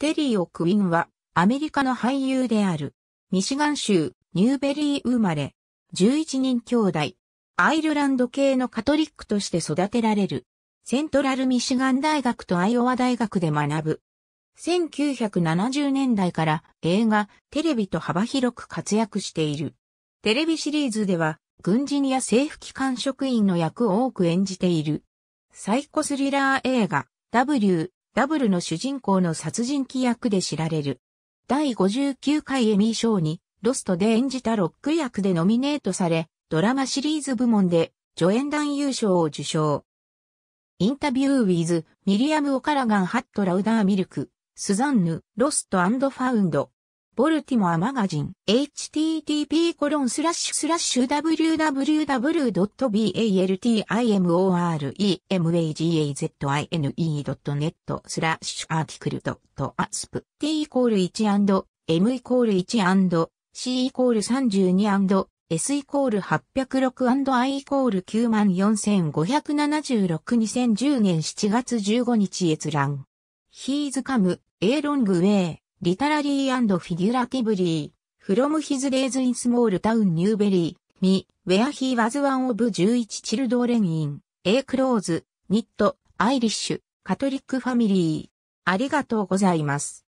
テリー・オ・クインは、アメリカの俳優である。ミシガン州、ニューベリー生まれ。11人兄弟。アイルランド系のカトリックとして育てられる。セントラルミシガン大学とアイオワ大学で学ぶ。1970年代から映画、テレビと幅広く活躍している。テレビシリーズでは、軍人や政府機関職員の役を多く演じている。サイコスリラー映画、W、ダブルの主人公の殺人鬼役で知られる。第59回エミー賞に、ロストで演じたロック役でノミネートされ、ドラマシリーズ部門で助演男優賞を受賞。インタビューウィズ、ミリアム・オカラガン・ハット・ラウダー・ミルク、スザンヌ、ロストファウンド、ボルティモアマガジン、http://www.baltimore.net z i スラッシュアーティクルドットアスプ t イコール 1&m イコール 1&c イコール 32&s イコール 806&i イコール945762010年7月15日閲覧。He's come, a long way. リタラリーフィギュラティブリー、フロムヒズデイズインスモールタウンニューベリー、ミ、ウェアヒーワズワンオブ11チルドーレンイン、エークローズ、ニット、アイリッシュ、カトリックファミリー。ありがとうございます。